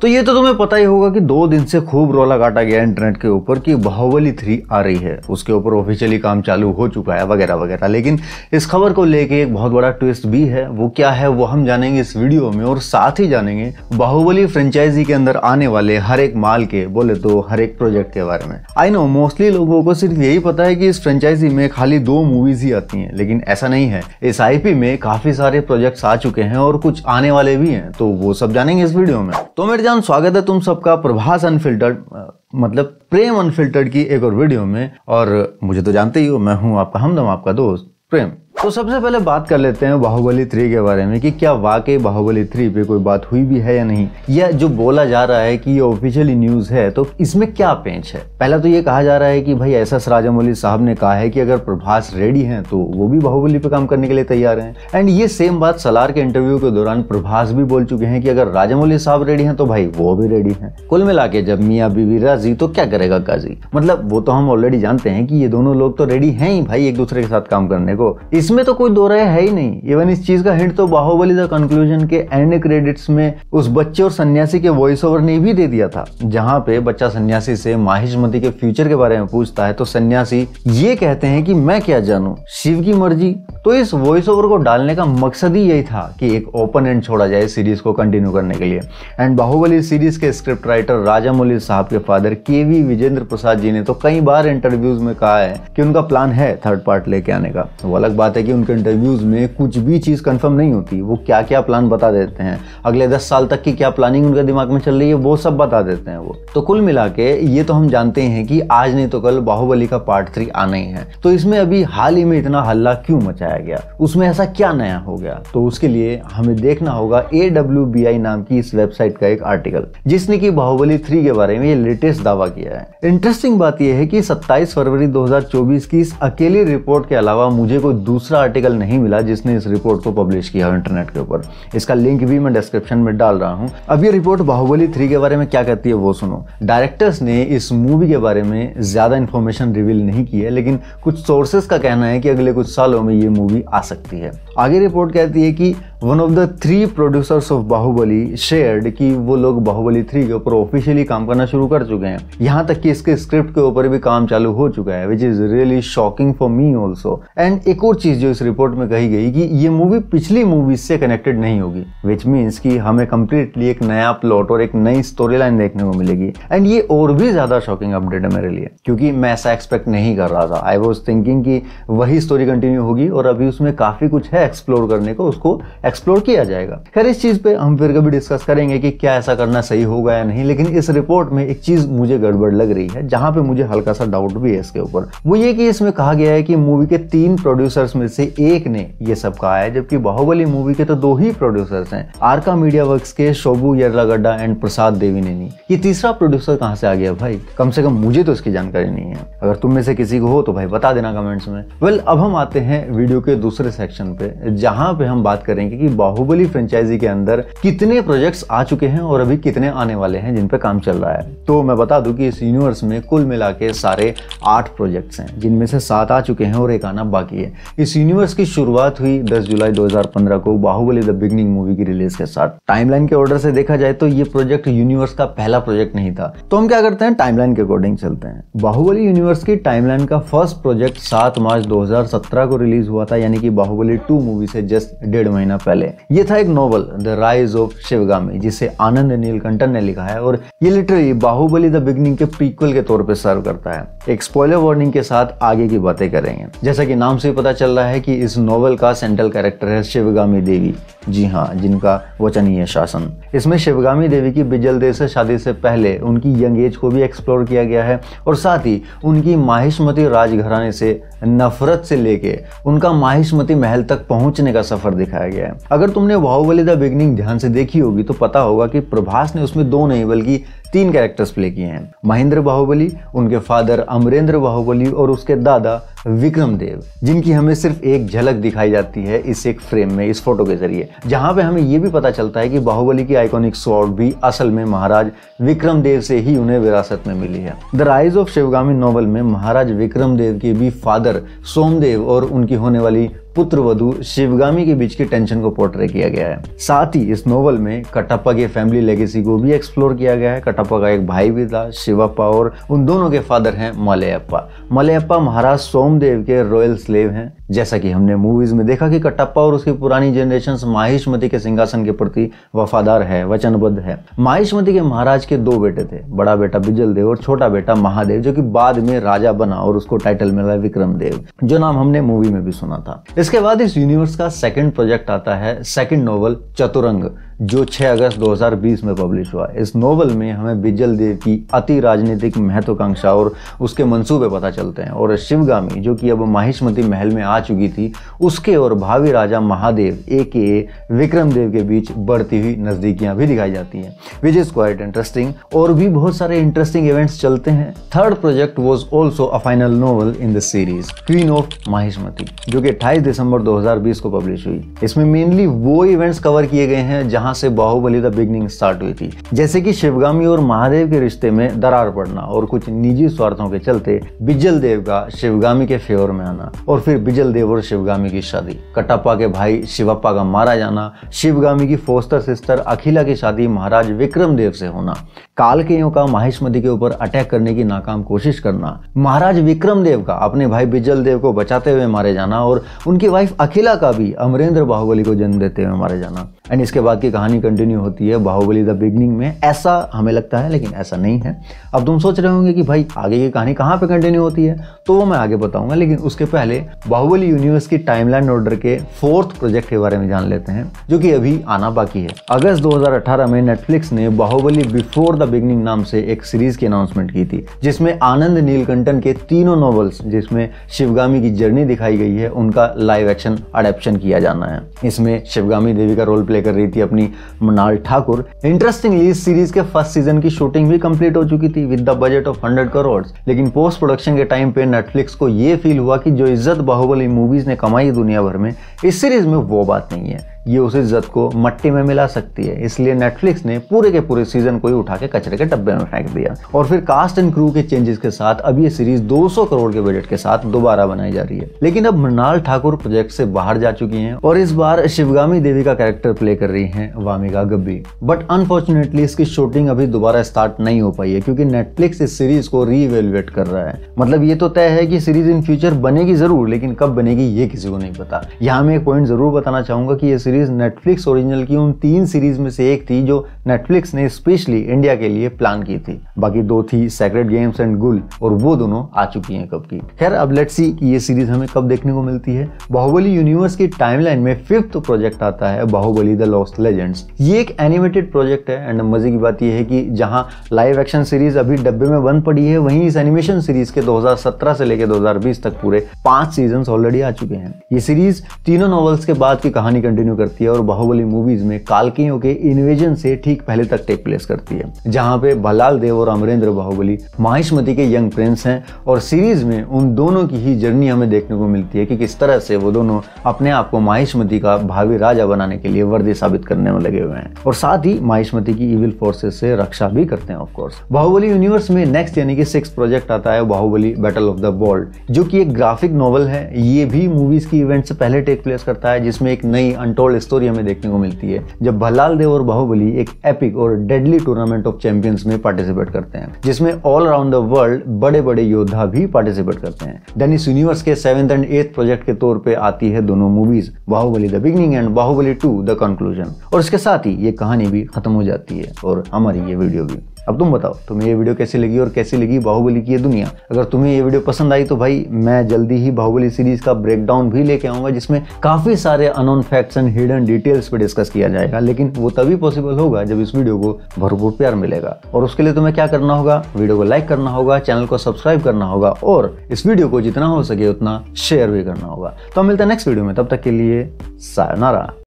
तो ये तो तुम्हें पता ही होगा कि दो दिन से खूब रोला काटा गया इंटरनेट के ऊपर कि बाहुबली थ्री आ रही है उसके ऊपर ऑफिशियली काम चालू हो चुका है वगैरह वगैरह लेकिन इस खबर को लेके एक बहुत बड़ा ट्विस्ट भी है वो क्या है वो हम जानेंगे इस वीडियो में और साथ ही जानेंगे बाहुबली फ्रेंचाइजी के अंदर आने वाले हर एक माल के बोले तो हर एक प्रोजेक्ट के बारे में आई नो मोस्टली लोगों को सिर्फ यही पता है कि इस फ्रेंचाइजी में खाली दो मूवीज ही आती है लेकिन ऐसा नहीं है इस आई में काफी सारे प्रोजेक्ट आ चुके हैं और कुछ आने वाले भी हैं तो वो सब जानेंगे इस वीडियो में तो मैं नमस्कार जान स्वागत है तुम सबका प्रभास अनफिल्टर्ड मतलब प्रेम अनफिल्टर्ड की एक और वीडियो में और मुझे तो जानते ही हो मैं हूं आपका हमदम आपका दोस्त प्रेम तो सबसे पहले बात कर लेते हैं बाहुबली थ्री के बारे में कि क्या वाकई बाहुबली थ्री पे कोई बात हुई भी है या नहीं या जो बोला जा रहा है कि ये ऑफिशियली न्यूज़ है तो इसमें क्या पेंच है पहला तो ये कहा जा रहा है कि भाई एस एस राजामौली साहब ने कहा है कि अगर प्रभास रेडी हैं तो वो भी बाहुबली पे काम करने के लिए तैयार हैं एंड ये सेम बात सलार के इंटरव्यू के दौरान प्रभास भी बोल चुके हैं कि अगर राजामौली साहब रेडी हैं तो भाई वो भी रेडी हैं कुल मिला के जब मियाँ बीवी राजी तो क्या करेगा काजी मतलब वो तो हम ऑलरेडी जानते हैं कि ये दोनों लोग तो रेडी हैं ही भाई एक दूसरे के साथ काम करने को इस इसमें तो कोई दो राय है ही नहीं इवन इस चीज का हिंट तो बाहुबली द कंक्लूजन के एंड क्रेडिट्स में उस बच्चे और सन्यासी के वॉइस ओवर ने भी दे दिया था जहां पे बच्चा सन्यासी से माहिष्मती के फ्यूचर के बारे में पूछता है तो सन्यासी ये कहते हैं कि मैं क्या जानू शिव की मर्जी तो इस वॉइस ओवर को डालने का मकसद ही यही था कि एक ओपन एंड छोड़ा जाए सीरीज को कंटिन्यू करने के लिए एंड बाहुबली सीरीज के स्क्रिप्ट राइटर राजामौली साहब के फादर के वी विजेंद्र प्रसाद जी ने तो कई बार इंटरव्यूज में कहा है कि उनका प्लान है थर्ड पार्ट लेके आने का तो वो अलग बात है कि उनके इंटरव्यूज़ में कुछ भी चीज़ कंफर्म नहीं होती वो क्या क्या प्लान बता देते हैं अगले दस साल तक की क्या प्लानिंग उनके दिमाग में चल रही है वो सब बता देते हैं वो तो कुल मिला के ये तो हम जानते हैं कि आज नहीं तो कल बाहुबली का पार्ट थ्री आना ही है तो इसमें अभी हाल ही में इतना हल्ला क्यों मचाया गया उसमें ऐसा क्या नया हो गया तो उसके लिए हमें देखना होगा ए नाम की इस वेबसाइट का एक आर्टिकल जिसने की बाहुबली थ्री के बारे में ये लेटेस्ट दावा किया है इंटरेस्टिंग बात यह है कि 27 फरवरी 2024 की इस अकेली रिपोर्ट के अलावा मुझे कोई दूसरा दूसरा आर्टिकल नहीं मिला जिसने इस रिपोर्ट को पब्लिश किया इंटरनेट के ऊपर इसका लिंक भी मैं डिस्क्रिप्शन में डाल रहा हूँ अब ये रिपोर्ट बाहुबली थ्री के बारे में क्या कहती है वो सुनो डायरेक्टर्स ने इस मूवी के बारे में ज़्यादा इन्फॉर्मेशन रिवील नहीं की है लेकिन कुछ सोर्सेस का कहना है कि अगले कुछ सालों में ये मूवी आ सकती है आगे रिपोर्ट कहती है कि one of the three producers of Baahubali shared कि वो लोग बाहुबली थ्री के ऊपर ऑफिशियली काम करना शुरू कर चुके हैं यहाँ तक कि इसके स्क्रिप्ट के ऊपर भी काम चालू हो चुका है which is really shocking for me also and एक और चीज़ जो इस रिपोर्ट में कही गई कि ये मूवी पिछली मूवीज से कनेक्टेड नहीं होगी विच मीन्स की हमें कम्प्लीटली एक नया प्लॉट और एक नई स्टोरी लाइन देखने को मिलेगी एंड ये और भी ज़्यादा शॉकिंग अपडेट है मेरे लिए क्योंकि मैं ऐसा एक्सपेक्ट नहीं कर रहा था आई वॉज थिंकिंग की वही स्टोरी कंटिन्यू होगी और अभी उसमें काफ़ी कुछ है एक्सप्लोर करने को उसको एक्सप्लोर किया जाएगा खैर इस चीज़ पे हम फिर कभी डिस्कस करेंगे कि क्या ऐसा करना सही होगा या नहीं लेकिन इस रिपोर्ट में एक चीज़ मुझे गड़बड़ लग रही है जहाँ पे मुझे हल्का सा डाउट भी है इसके ऊपर वो ये कि इसमें कहा गया है कि मूवी के तीन प्रोड्यूसर्स में से एक ने ये सब कहा है जबकि बाहुबली मूवी के तो दो ही प्रोड्यूसर्स हैं आरका मीडिया वर्क के शोभू गड्डा एंड प्रसाद देवीनेनी ये तीसरा प्रोड्यूसर कहाँ से आ गया भाई कम से कम मुझे तो इसकी जानकारी नहीं है अगर तुम में से किसी को हो तो भाई बता देना कमेंट्स में वेल अब हम आते हैं वीडियो के दूसरे सेक्शन पे जहाँ पे हम बात करेंगे कि बाहुबली फ्रेंचाइजी के अंदर कितने प्रोजेक्ट्स आ चुके हैं और अभी कितने आने वाले हैं जिन पर काम चल रहा है तो मैं बता दूं कि इस यूनिवर्स में कुल मिला के सारे आठ प्रोजेक्ट्स हैं जिनमें से सात आ चुके हैं और एक आना बाकी है इस यूनिवर्स की शुरुआत हुई दस जुलाई दो को बाहुबली द बिगनिंग मूवी की रिलीज के साथ टाइमलाइन के ऑर्डर से देखा जाए तो ये प्रोजेक्ट यूनिवर्स का पहला प्रोजेक्ट नहीं था तो हम क्या करते हैं टाइमलाइन के अकॉर्डिंग चलते हैं बाहुबली यूनिवर्स की टाइमलाइन का फर्स्ट प्रोजेक्ट सात मार्च 2017 को रिलीज हुआ था यानी कि बाहुबली टू मूवी से जस्ट डेढ़ महीना फैले ये था एक novel the rise of Sivagami जिसे आनंद नीलकंठन ने लिखा है और ये लिटरली बाहुबली द बिगनिंग के प्रीक्वल के तौर पर सर्व करता है एक स्पॉइलर वार्निंग के साथ आगे की बातें करेंगे जैसा कि नाम से पता चल रहा है कि इस नॉवल का सेंट्रल कैरेक्टर है शिवगामी देवी जी हाँ जिनका वचनीय शासन इसमें शिवगामी देवी की बिजल दे से शादी से पहले उनकी यंग एज को भी एक्सप्लोर किया गया है और साथ ही उनकी माहिष्मती राजघराने से नफरत से लेके उनका माहिष्मती महल तक पहुंचने का सफर दिखाया गया है अगर तुमने बाहुबली द बिगनिंग ध्यान से देखी होगी तो पता होगा कि प्रभास ने उसमें दो नहीं बल्कि तीन कैरेक्टर्स प्ले किए हैं महेंद्र बाहुबली उनके फादर अमरेंद्र बाहुबली और उसके दादा विक्रम देव जिनकी हमें सिर्फ एक झलक दिखाई जाती है इस एक फ्रेम में इस फोटो के जरिए जहां पे हमें ये भी पता चलता है कि बाहुबली की आइकॉनिक स्वॉर्ड भी असल में महाराज विक्रम देव से ही उन्हें विरासत में मिली है the rise of Sivagami novel में महाराज विक्रम देव के भी फादर सोमदेव और उनकी होने वाली पुत्र वधु शिवगामी के बीच के टेंशन को पोर्ट्रे किया गया है साथ ही इस नोवेल में कटप्पा के फैमिली लेगेसी को भी एक्सप्लोर किया गया है कटप्पा का एक भाई भी था शिवप्पा और उन दोनों के फादर हैं मलयप्पा मलयप्पा महाराज सोमदेव के रॉयल स्लेव हैं जैसा कि हमने मूवीज़ में देखा कि कटप्पा और उसकी पुरानी जनरेशन माहिष्मति के सिंहासन के प्रति वफादार है वचनबद्ध है माहिष्मति के महाराज के दो बेटे थे बड़ा बेटा बिजल देव और छोटा बेटा महादेव जो कि बाद में राजा बना और उसको टाइटल मिला विक्रम देव जो नाम हमने मूवी में भी सुना था इसके बाद इस यूनिवर्स का सेकेंड प्रोजेक्ट आता है सेकेंड नॉवल चतुरंग जो 6 अगस्त 2020 में पब्लिश हुआ इस नोवेल में हमें बिजल देव की अति राजनीतिक महत्वाकांक्षा और उसके मंसूबे पता चलते हैं और शिवगामी जो कि अब माहिष्मती महल में आ चुकी थी उसके और भावी राजा महादेव ए के विक्रम देव के बीच बढ़ती हुई नज़दीकियाँ भी दिखाई जाती हैं विच इज़ क्वाइट इंटरेस्टिंग और भी बहुत सारे इंटरेस्टिंग इवेंट्स चलते हैं third project was also a final novel in the series queen of Mahishmati जो कि अट्ठाईस दिसंबर 2020 को पब्लिश हुई इसमें मेनली वो इवेंट्स कवर किए गए हैं जहाँ यहाँ से बाहुबली द बिगनिंग स्टार्ट हुई थी जैसे कि शिवगामी और महादेव के रिश्ते में दरार पड़ना और कुछ निजी स्वार्थों के चलते बिजल देव का शिवगामी के फेवर में आना और फिर बिजल देव और शिवगामी की शादी कटप्पा के भाई शिवप्पा का मारा जाना शिवगामी की फोस्टर सिस्टर अखिला की शादी महाराज विक्रम देव से होना कालकेयों का महेश मदी के ऊपर अटैक करने की नाकाम कोशिश करना महाराज विक्रम देव का अपने भाई बिजल देव को बचाते हुए मारे जाना और उनकी वाइफ अखिला का भी अमरेंद्र बाहुबली को जन्म देते हुए मारे जाना एंड इसके बाद की कहानी कंटिन्यू होती है बाहुबली द बिगनिंग में ऐसा हमें लगता है लेकिन ऐसा नहीं है अब तुम सोच रहे होंगे कि भाई आगे की कहानी कहाँ पे कंटिन्यू होती है तो वो मैं आगे बताऊंगा लेकिन उसके पहले बाहुबली यूनिवर्स की टाइमलाइन ऑर्डर के फोर्थ प्रोजेक्ट के बारे में जान लेते हैं जो कि अभी आना बाकी है अगस्त 2018 में नेटफ्लिक्स ने बाहुबली बिफोर द बिगनिंग नाम से एक सीरीज की अनाउंसमेंट की थी जिसमें आनंद नीलकंठन के तीनों नॉवल्स जिसमें शिवगामी की जर्नी दिखाई गई है उनका लाइव एक्शन अडेप्शन किया जाना है इसमें शिवगामी देवी का रोल प्ले कर रही थी अपनी मनाल ठाकुर इंटरेस्टिंगली इस सीरीज के फर्स्ट सीजन की शूटिंग भी कंप्लीट हो चुकी थी with the budget of hundred crore लेकिन पोस्ट प्रोडक्शन के टाइम पे नेटफ्लिक्स को यह फील हुआ कि जो इज्जत बाहुबली मूवीज ने कमाई दुनिया भर में इस सीरीज में वो बात नहीं है ये उस इज्जत को मट्टी में मिला सकती है इसलिए नेटफ्लिक्स ने पूरे के पूरे सीजन को ही उठा के कचरे के डब्बे में फेंक दिया और फिर कास्ट एंड क्रू के चेंजेस के साथ अब ये सीरीज 200 करोड़ के बजट के साथ दोबारा बनाई जा रही है लेकिन अब मृणाल ठाकुर प्रोजेक्ट से बाहर जा चुकी है और इस बार शिवगामी देवी का कैरेक्टर प्ले कर रही है वामिका गब्बी बट अनफॉर्चुनेटली इसकी शूटिंग अभी दोबारा स्टार्ट नहीं हो पाई है क्योंकि नेटफ्लिक्स इस सीरीज को री कर रहा है मतलब ये तो तय है कि सीरीज इन फ्यूचर बनेगी जरूर लेकिन कब बनेगी ये किसी को नहीं पता यहाँ मैं एक पॉइंट जरूर बताना चाहूंगा कि ये सीरीज सीरीज़ नेटफ्लिक्स ओरिजिनल की उन तीन सीरीज़ में से एक थी जो नेटफ्लिक्स ने स्पेशली इंडिया के लिए प्लान की थी बाकी दो थी सेक्रेट गेम्स एंड गुल और वो दोनों आ चुकी हैं कब की खैर अब लेट्स सी कि ये सीरीज़ हमें कब देखने को मिलती है बाहुबली यूनिवर्स की टाइमलाइन में फिफ्थ प्रोजेक्ट आता है बाहुबली द लॉस्ट लेजेंड्स ये एक एनिमेटेड प्रोजेक्ट है एंड मजे की बात यह है कि जहां लाइव एक्शन सीरीज अभी डब्बे में बंद पड़ी है वहीं इस एनिमेशन सीरीज के 2017 से लेकर 2020 तक पूरे पांच सीजन ऑलरेडी आ चुके हैं ये सीरीज तीनों नॉवल्स के बाद की कहानी कंटिन्यू कर करती है और बाहुबली मूवीज में कालकियों के इन्वेजन से ठीक पहले तक टेक प्लेस करती है जहाँ पे बलाल देव और अमरेंद्र बाहुबली माहिष्मती के यंग प्रिंस हैं और सीरीज में उन दोनों की ही जर्नी हमें देखने को मिलती है कि किस तरह से वो दोनों अपने आप को माहिष्मती का भावी राजा बनाने के लिए वर्दी साबित करने में लगे हुए हैं और साथ ही माहिष्मती की इविल फोर्सेस से रक्षा भी करते हैं ऑफकोर्स बाहुबली यूनिवर्स में नेक्स्ट यानी कि सिक्स प्रोजेक्ट आता है Baahubali battle of the world जो कि एक ग्राफिक नॉवल है ये भी मूवीज की इवेंट से पहले टेक प्लेस करता है जिसमें एक नई अनटोल्ड ओल्ड स्टोरी हमें देखने को मिलती है जब भलाल देव और बाहुबली एक एपिक और डेडली टूर्नामेंट ऑफ चैंपियंस में पार्टिसिपेट करते हैं जिसमें ऑल अराउंड द वर्ल्ड बड़े बड़े योद्धा भी पार्टिसिपेट करते हैं देन इस यूनिवर्स के सेवेंथ एंड एथ प्रोजेक्ट के तौर पर आती है दोनों movies Baahubali the beginning and Baahubali two the conclusion और इसके साथ ही ये कहानी भी खत्म हो जाती है और हमारी ये वीडियो भी अब तुम बताओ तुम्हें ये वीडियो कैसी लगी और कैसी लगी बाहुबली की ये दुनिया अगर तुम्हें ये वीडियो पसंद आई तो भाई मैं जल्दी ही बाहुबली सीरीज का ब्रेकडाउन भी लेके आऊंगा जिसमें काफी सारे unknown facts and hidden details पे डिस्कस किया जाएगा लेकिन वो तभी पॉसिबल होगा जब इस वीडियो को भरपूर प्यार मिलेगा और उसके लिए तुम्हें क्या करना होगा वीडियो को लाइक करना होगा चैनल को सब्सक्राइब करना होगा और इस वीडियो को जितना हो सके उतना शेयर भी करना होगा तो मिलता है नेक्स्ट वीडियो में तब तक के लिए सायनारा